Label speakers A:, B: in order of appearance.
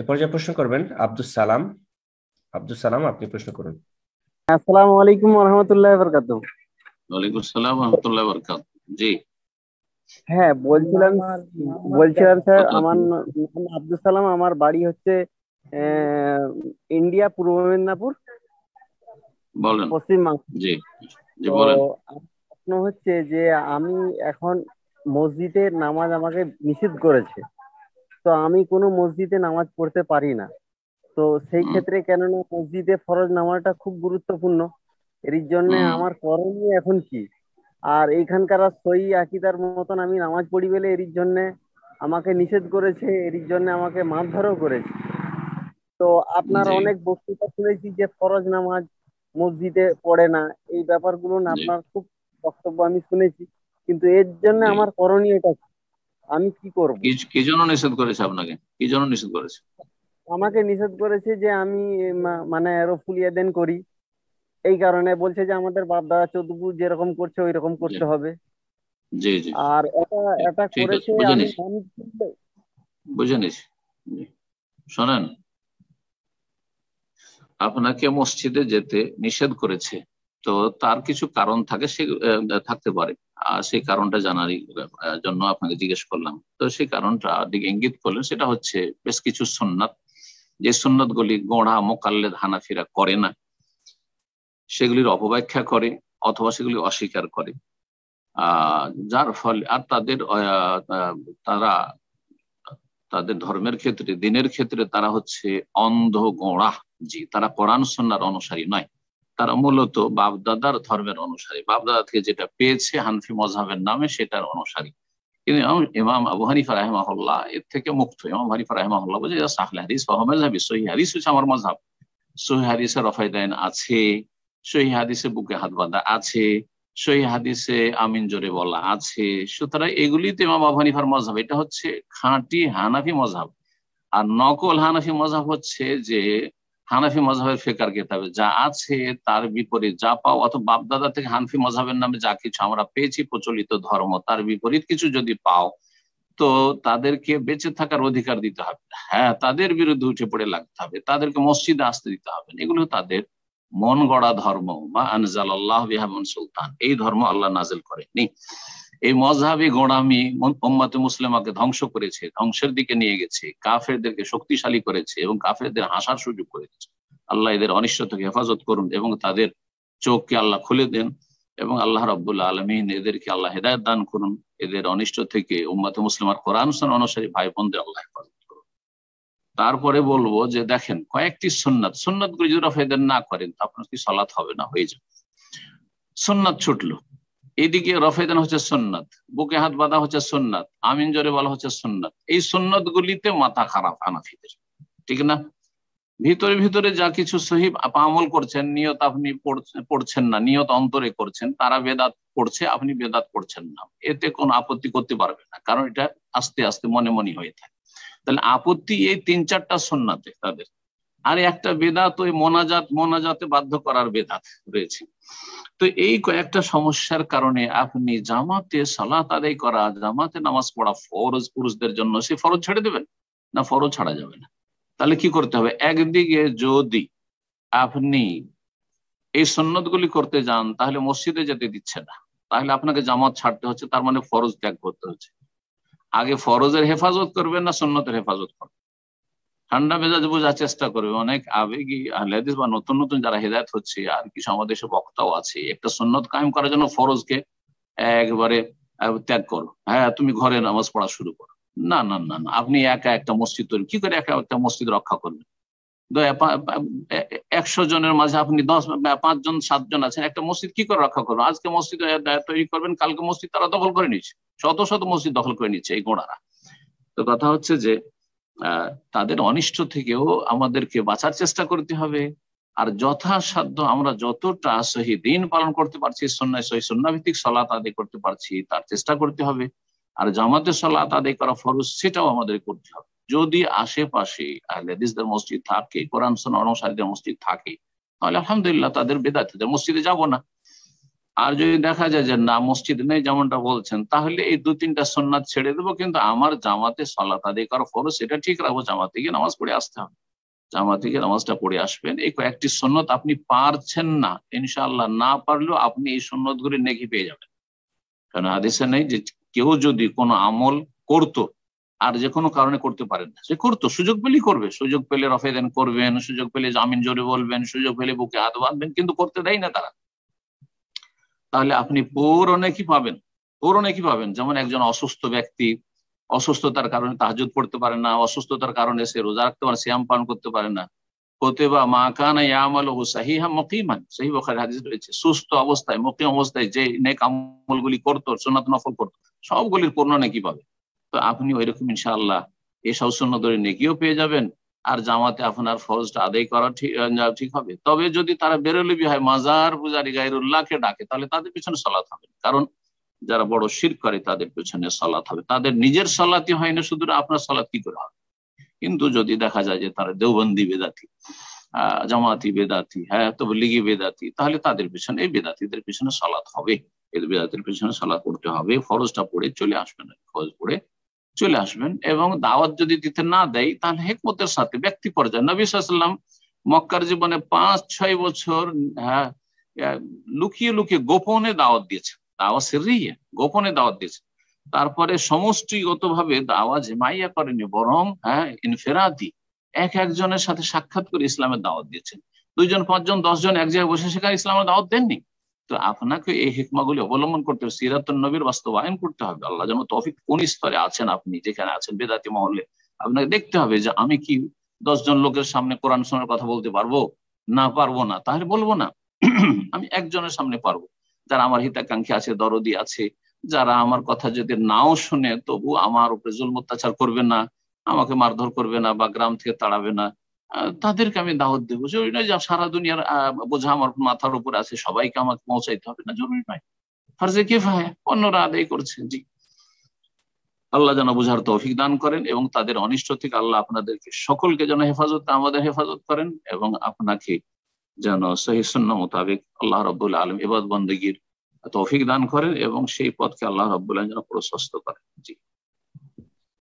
A: এ পর্যায়ে প্রশ্ন করবেন আব্দুল সালাম আব্দুল সালাম আপনি প্রশ্ন করুন আসসালামু আলাইকুম রহমতুল্লাহ বরকাত
B: ওয়ালাইকুম রহমতুল্লাহ বরকাত জি
A: হ্যাঁ বলছিলাম বলছিলাম স্যার আমার আব্দুল সালাম আমার বাড়ি হচ্ছে ইন্ডিয়া পূর্ব মেদিনীপুর বলেন পশ্চিমবঙ্গ
B: জি জি বলেন
A: প্রশ্ন হচ্ছে যে আমি এখন মসজিদের নামাজ আমাকে নিষেধ করেছে তো আমি কোনো মসজিদে নামাজ পড়তে পারি না তো সেই ক্ষেত্রে কেননা মসজিদে ফরজ নামাজটা খুব গুরুত্বপূর্ণ এর জন্য আমার করণীয় এখন কি আর এইখানকার সই আকিদার মতন আমি নামাজ পড়ি বলে এর জন্য আমাকে নিষেধ করেছে এর জন্য আমাকে মারধরও করেছে তো আপনার অনেক বক্তৃতা শুনেছি যে ফরজ নামাজ মসজিদে পড়ে না এই ব্যাপারগুলো আপনার খুব বক্তব্য আমি শুনেছি কিন্তু এর জন্য আমার করণীয়টা কি
B: আমি কি করব কি জন্য নিষেধ করেছে আপনাকে কি জন্য নিষেধ করেছে
A: আমাকে নিষেধ করেছে যে আমি মানে আরো ফুলিয়া দেন করি এই কারণে বলছে যে আমাদের বাপ দাদা চৌধুরী যেরকম করছে ওই রকম করতে হবে জি জি আর এটা এটা করেছে আমি
B: বুঝে নিছি শোনেন আপনাকে মসজিদে যেতে নিষেধ করেছে তো তার কিছু কারণ থাকে সে থাকতে পারে সেই কারণটা জানার জন্য আপনাকে জিজ্ঞেস করলাম তো সেই কারণটা দিকে ইঙ্গিত করলেন সেটা হচ্ছে বেশ কিছু সন্ন্যাত যে সন্ন্যাত গুলি গোড়া মোকাল্লে হানাফিরা করে না সেগুলির অপব্যাখ্যা করে অথবা সেগুলি অস্বীকার করে যার ফলে আর তাদের তারা তাদের ধর্মের ক্ষেত্রে দিনের ক্ষেত্রে তারা হচ্ছে অন্ধ গোড়া জি তারা কোরআন সন্ন্যার অনুসারী নয় তারা মূলত বাপদাদার ধর্মের অনুসারী বাপদাদা থেকে যেটা পেয়েছে হানফি মজাহের নামে সেটার অনুসারী কিন্তু ইমাম আবু হানিফা রাহমাহুল্লাহ এর থেকে মুক্ত ইমাম হানিফা রাহমাহুল্লাহ বলছে সাহলে হারিস মজাবি সহি হারিস হচ্ছে আমার মজাব সহি হারিসে রফাইদাইন আছে সহি হাদিসে বুকে হাত বাঁধা আছে সহি হাদিসে আমিন জোরে বলা আছে সুতরাং এগুলি তো ইমাম আবু হানিফার মজাব এটা হচ্ছে খাঁটি হানাফি মজাব আর নকল হানাফি মজাব হচ্ছে যে হানাফি মজাহের ফেকার কেতাবে যা আছে তার বিপরীত যা পাও অথবা বাপদাদা থেকে হানফি মজাহের নামে যা কিছু আমরা পেয়েছি প্রচলিত ধর্ম তার বিপরীত কিছু যদি পাও তো তাদেরকে বেঁচে থাকার অধিকার দিতে হবে হ্যাঁ তাদের বিরুদ্ধে উঠে পড়ে লাগতে হবে তাদেরকে মসজিদে আসতে দিতে হবে এগুলো তাদের মন গড়া ধর্ম বা আনজাল আল্লাহ সুলতান এই ধর্ম আল্লাহ নাজেল করেনি এই মজহাবি গোড়ামি উম্মাতে মুসলিমাকে ধ্বংস করেছে ধ্বংসের দিকে নিয়ে গেছে কাফেরদেরকে শক্তিশালী করেছে এবং কাফেরদের হাসার সুযোগ করে দিয়েছে আল্লাহ এদের অনিশ্চ থেকে হেফাজত করুন এবং তাদের চোখকে আল্লাহ খুলে দেন এবং আল্লাহ রবুল্লা আলমিন এদেরকে আল্লাহ হেদায়ত দান করুন এদের অনিষ্ট থেকে উম্মাতে মুসলিমার কোরআন অনুসারী ভাই বোনদের আল্লাহ হেফাজত করুন তারপরে বলবো যে দেখেন কয়েকটি সুন্নাত সুন্নাত গুলি যদি না করেন আপনার কি সলাৎ হবে না হয়ে যাবে সুন্নাত ছুটলো এদিকে রফেদান হচ্ছে সন্ন্যত বুকে হাত বাঁধা হচ্ছে সন্ন্যত আমিন জোরে বলা হচ্ছে সন্ন্যত এই সন্ন্যত গুলিতে মাথা খারাপ হানাফিদের ঠিক না ভিতরে ভিতরে যা কিছু সহিব আমল করছেন নিয়ত আপনি পড়ছেন না নিয়ত অন্তরে করছেন তারা বেদাত পড়ছে আপনি বেদাত পড়ছেন না এতে কোনো আপত্তি করতে পারবে না কারণ এটা আস্তে আস্তে মনে মনে হয়ে থাকে তাহলে আপত্তি এই তিন চারটা সন্ন্যাতে তাদের আর একটা বেদাত ওই মোনাজাত মোনাজাতে বাধ্য করার বেদাত রয়েছে তো এই কয়েকটা সমস্যার কারণে আপনি জামাতে সালাত আদায় করা জামাতে নামাজ পড়া ফরজ পুরুষদের জন্য সে ফরজ ছেড়ে দেবেন না ফরজ ছাড়া যাবে না তাহলে কি করতে হবে একদিকে যদি আপনি এই গুলি করতে যান তাহলে মসজিদে যেতে দিচ্ছে না তাহলে আপনাকে জামাত ছাড়তে হচ্ছে তার মানে ফরজ ত্যাগ করতে হচ্ছে আগে ফরজের হেফাজত করবেন না সন্ন্যতের হেফাজত করবেন ঠান্ডা মেজাজ বোঝার চেষ্টা করবে অনেক আবেগী আহলেদিস বা নতুন নতুন যারা হেদায়ত হচ্ছে আর কিছু আমাদের সব বক্তাও আছে একটা সন্ন্যত কায়েম করার জন্য ফরজকে একবারে ত্যাগ করো হ্যাঁ তুমি ঘরে নামাজ পড়া শুরু করো না না না না আপনি একা একটা মসজিদ তৈরি কি করে একা একটা মসজিদ রক্ষা করবেন একশো জনের মাঝে আপনি দশ পাঁচজন সাতজন আছেন একটা মসজিদ কি করে রক্ষা করবেন আজকে মসজিদ তৈরি করবেন কালকে মসজিদ তারা দখল করে নিচ্ছে শত শত মসজিদ দখল করে নিচ্ছে এই গোড়ারা তো কথা হচ্ছে যে তাদের অনিষ্ট থেকেও আমাদেরকে বাঁচার চেষ্টা করতে হবে আর যথাসাধ্য আমরা যতটা সহি দিন পালন করতে পারছি সন্ন্যায় সহি সন্ন্যাভিত্তিক সলাত আদায় করতে পারছি তার চেষ্টা করতে হবে আর জামাতে সলাত আদায় করা ফরজ সেটাও আমাদের করতে হবে যদি আশেপাশে লেডিসদের মসজিদ থাকে কোরআন সোনা অনুসারীদের মসজিদ থাকে তাহলে আলহামদুলিল্লাহ তাদের বেদাতিদের মসজিদে যাব না আর যদি দেখা যায় যে না মসজিদ নেই যেমনটা বলছেন তাহলে এই দু তিনটা সোননাথ ছেড়ে দেবো কিন্তু আমার জামাতে সলাত আদি করার ফরজ সেটা ঠিক রাখবো জামাতে গিয়ে নামাজ পড়ে আসতে হবে জামাতে গিয়ে নামাজটা পড়ে আসবেন এই কয়েকটি সন্ন্যত আপনি পারছেন না ইনশাল্লাহ না পারলেও আপনি এই সন্ন্যত গুলি নেকি পেয়ে যাবেন কারণ আদেশে নেই যে কেউ যদি কোনো আমল করতো আর যে কোনো কারণে করতে পারেন না সে করতো সুযোগ পেলেই করবে সুযোগ পেলে রফেদান করবেন সুযোগ পেলে জামিন জোরে বলবেন সুযোগ পেলে বুকে হাত বাঁধবেন কিন্তু করতে দেয় না তারা তাহলে আপনি পৌরণে কি পাবেন পৌরণে কি পাবেন যেমন একজন অসুস্থ ব্যক্তি অসুস্থতার কারণে তাহাজুদ পড়তে পারে না অসুস্থতার কারণে সে রোজা রাখতে পারে শ্যাম পান করতে পারে না কোতেবা মা কান ইয়ামাল ও সাহিহা মকিমান সেই বখারি হাদিস রয়েছে সুস্থ অবস্থায় মকিম অবস্থায় যে নেক আমল গুলি করতো সোনাত নফল করতো সবগুলির পূর্ণ নেকি পাবে তো আপনি ওইরকম ইনশাল্লাহ এসব শূন্য ধরে নেকিও পেয়ে যাবেন আর জামাতে আপনার ফরজটা আদায় করা ঠিক হবে তবে যদি তারা বেরোলিবি হয় মাজার পূজারি গাইরুল্লাহকে ডাকে তাহলে তাদের পিছনে সলাৎ হবে কারণ যারা বড় শির করে তাদের পেছনে সলাৎ হবে তাদের নিজের সলাতি হয় না শুধু আপনার সলাৎ কি করে হবে কিন্তু যদি দেখা যায় যে তারা দেওবন্দি বেদাতি জামাতি বেদাতি হ্যাঁ তো লিগি বেদাতি তাহলে তাদের পিছনে এই বেদাতিদের পিছনে সলাৎ হবে এই বেদাতির পিছনে সলাৎ করতে হবে ফরজটা পড়ে চলে আসবে না ফরজ পড়ে চলে আসবেন এবং দাওয়াত যদি দিতে না দেয় তাহলে হেকমতের সাথে ব্যক্তি পর্যায়ে নবী সাল্লাম মক্কার জীবনে পাঁচ ছয় বছর হ্যাঁ, লুকিয়ে লুকিয়ে গোপনে দাওয়াত দিয়েছে দাওয়া সেরিয়ে গোপনে দাওয়াত দিয়েছে তারপরে সমষ্টিগত ভাবে দাওয়া জেমাইয়া করেনি বরং হ্যাঁ ইনফেরাদি এক একজনের সাথে সাক্ষাৎ করে ইসলামের দাওয়াত দিয়েছেন দুইজন পাঁচজন দশজন এক জায়গায় বসে সেখানে ইসলামের দাওয়াত দেননি তো আপনাকে এই হিকমাগুলি অবলম্বন করতে হবে সিরাত নবীর বাস্তবায়ন করতে হবে আল্লাহ যেন তফিক কোন স্তরে আছেন আপনি যেখানে আছেন বেদাতি মহলে আপনাকে দেখতে হবে যে আমি কি দশজন লোকের সামনে কোরআন শোনার কথা বলতে পারবো না পারবো না তাহলে বলবো না আমি একজনের সামনে পারবো যারা আমার হিতাকাঙ্ক্ষী আছে দরদি আছে যারা আমার কথা যদি নাও শুনে তবু আমার উপরে জুল অত্যাচার করবে না আমাকে মারধর করবে না বা গ্রাম থেকে তাড়াবে না তাদেরকে আমি দাওয়াত দেবো জরুরি নয় যে সারা দুনিয়ার বোঝা আমার মাথার উপর আছে সবাইকে আমাকে পৌঁছাইতে হবে না জরুরি নয় ফার্জে ভাই হ্যাঁ, অন্যরা আদায় করছে জি আল্লাহ যেন বোঝার তৌফিক দান করেন এবং তাদের অনিষ্ট থেকে আল্লাহ আপনাদেরকে সকলকে যেন হেফাজত আমাদের হেফাজত করেন এবং আপনাকে যেন সহিসুন্ন মোতাবেক আল্লাহ রবুল্লা আলম ইবাদ বন্দীর তৌফিক দান করেন এবং সেই পথকে আল্লাহ রবুল্লাহ যেন প্রশস্ত করেন জি